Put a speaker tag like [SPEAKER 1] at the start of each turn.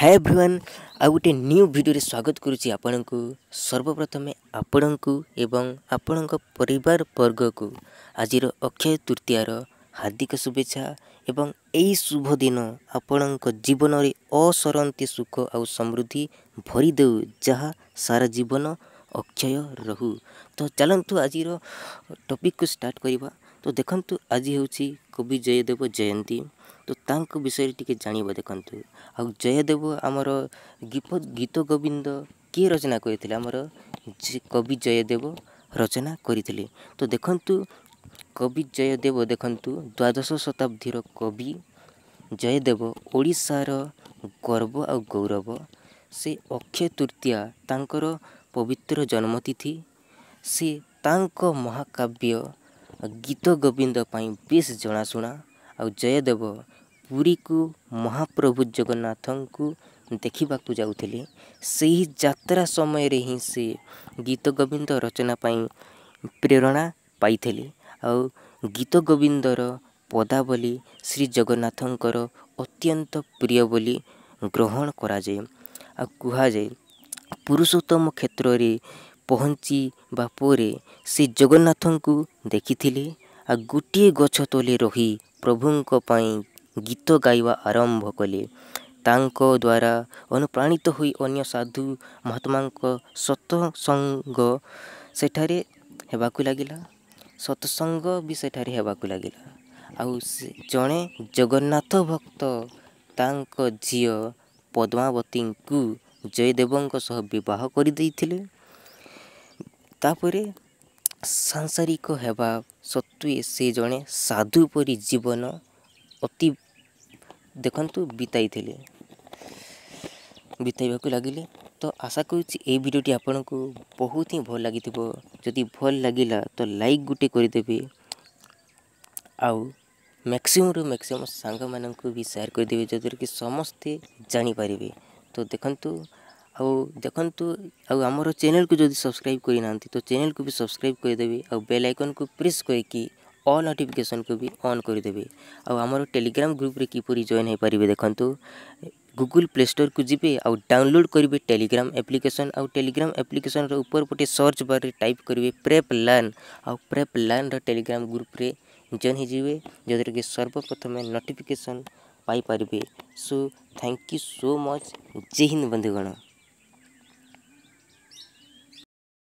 [SPEAKER 1] ହାଏ ଭ୍ରିୱାନ୍ ଆଉ ଗୋଟେ ନ୍ୟୁ ଭିଡ଼ିଓରେ ସ୍ୱାଗତ କରୁଛି ଆପଣଙ୍କୁ ସର୍ବପ୍ରଥମେ ଆପଣଙ୍କୁ ଏବଂ ଆପଣଙ୍କ ପରିବାର ବର୍ଗକୁ ଆଜିର ଅକ୍ଷୟ ତୃତୀୟାର ହାର୍ଦ୍ଦିକ ଶୁଭେଚ୍ଛା ଏବଂ ଏହି ଶୁଭ ଦିନ ଆପଣଙ୍କ ଜୀବନରେ ଅସରନ୍ତି ସୁଖ ଆଉ ସମୃଦ୍ଧି ଭରିଦେଉ ଯାହା ସାରା ଜୀବନ ଅକ୍ଷୟ ରହୁ ତ ଚାଲନ୍ତୁ ଆଜିର ଟପିକ୍କୁ ଷ୍ଟାର୍ଟ କରିବା ତ ଦେଖନ୍ତୁ ଆଜି ହେଉଛି କବି ଜୟଦେବ ଜୟନ୍ତୀ ତ ତାଙ୍କ ବିଷୟରେ ଟିକେ ଜାଣିବା ଦେଖନ୍ତୁ ଆଉ ଜୟଦେବ ଆମର ଗୀତ ଗୀତ ଗୋବିନ୍ଦ କିଏ ରଚନା କରିଥିଲେ ଆମର କବି ଜୟଦେବ ରଚନା କରିଥିଲେ ତ ଦେଖନ୍ତୁ କବି ଜୟଦେବ ଦେଖନ୍ତୁ ଦ୍ୱାଦଶ ଶତାବ୍ଦୀର କବି ଜୟଦେବ ଓଡ଼ିଶାର ଗର୍ବ ଆଉ ଗୌରବ ସେ ଅକ୍ଷୟ ତୃତୀୟା ତାଙ୍କର ପବିତ୍ର ଜନ୍ମତିଥି ସେ ତାଙ୍କ ମହାକାବ୍ୟ ଗୀତ ଗୋବିନ୍ଦ ପାଇଁ ବେଶ୍ ଜଣାଶୁଣା ଆଉ ଜୟଦେବ ପୁରୀକୁ ମହାପ୍ରଭୁ ଜଗନ୍ନାଥଙ୍କୁ ଦେଖିବାକୁ ଯାଉଥିଲେ ସେହି ଯାତ୍ରା ସମୟରେ ହିଁ ସେ ଗୀତ ଗୋବିନ୍ଦ ରଚନା ପାଇଁ ପ୍ରେରଣା ପାଇଥିଲେ ଆଉ ଗୀତ ଗୋବିନ୍ଦର ପଦାବଳୀ ଶ୍ରୀ ଜଗନ୍ନାଥଙ୍କର ଅତ୍ୟନ୍ତ ପ୍ରିୟ ବୋଲି ଗ୍ରହଣ କରାଯାଏ ଆଉ କୁହାଯାଏ ପୁରୁଷୋତ୍ତମ କ୍ଷେତ୍ରରେ ପହଞ୍ଚିବା ପରେ ସେ ଜଗନ୍ନାଥଙ୍କୁ ଦେଖିଥିଲେ ଆଉ ଗୋଟିଏ ଗଛ ତୋଳି ରହି ପ୍ରଭୁଙ୍କ ପାଇଁ ଗୀତ ଗାଇବା ଆରମ୍ଭ କଲେ ତାଙ୍କ ଦ୍ୱାରା ଅନୁପ୍ରାଣିତ ହୋଇ ଅନ୍ୟ ସାଧୁ ମହାତ୍ମାଙ୍କ ସତସଙ୍ଗ ସେଠାରେ ହେବାକୁ ଲାଗିଲା ସତସଙ୍ଗ ବି ସେଠାରେ ହେବାକୁ ଲାଗିଲା ଆଉ ସେ ଜଣେ ଜଗନ୍ନାଥ ଭକ୍ତ ତାଙ୍କ ଝିଅ ପଦ୍ମାବତୀଙ୍କୁ ଜୟଦେବଙ୍କ ସହ ବିବାହ କରିଦେଇଥିଲେ ତାପରେ ସାଂସାରିକ ହେବା ସତ୍ତ୍ୱେ ସେ ଜଣେ ସାଧୁ ପରି ଜୀବନ ଅତି ଦେଖନ୍ତୁ ବିତାଇଥିଲେ ବିତାଇବାକୁ ଲାଗିଲେ ତ ଆଶା କରୁଛି ଏଇ ଭିଡ଼ିଓଟି ଆପଣଙ୍କୁ ବହୁତ ହିଁ ଭଲ ଲାଗିଥିବ ଯଦି ଭଲ ଲାଗିଲା ତ ଲାଇକ୍ ଗୋଟେ କରିଦେବେ ଆଉ ମ୍ୟାକ୍ସିମମ୍ରୁ ମ୍ୟାକ୍ସିମମ୍ ସାଙ୍ଗମାନଙ୍କୁ ବି ସେୟାର କରିଦେବେ ଯଦ୍ୱାରାକି ସମସ୍ତେ ଜାଣିପାରିବେ ତ ଦେଖନ୍ତୁ आखतु आम चेल को जो सब्सक्राइब करना तो चेल को भी सब्सक्राइब करदेवि बेल आइकन को प्रेस करके अल् नोटिफिकेसन को भी अन् करदे आमर टेलीग्राम ग्रुप किपर जॉन हो पारे देखते गुगुल प्ले स्टोर को जी आउ डाउनलोड करेंगे टेलीग्राम एप्लीकेशन आउ टेलीग्राम एप्लीकेशन ऊपर पटे सर्च बारे रे टाइप करेंगे प्रेप लर्न आउ प्रेप लर्न रेलीग्राम ग्रुप्रे जेन होते जोधर कि सर्वप्रथमें नोटिफिकेसन पाई so thank you so much जय हिंद बंधुगण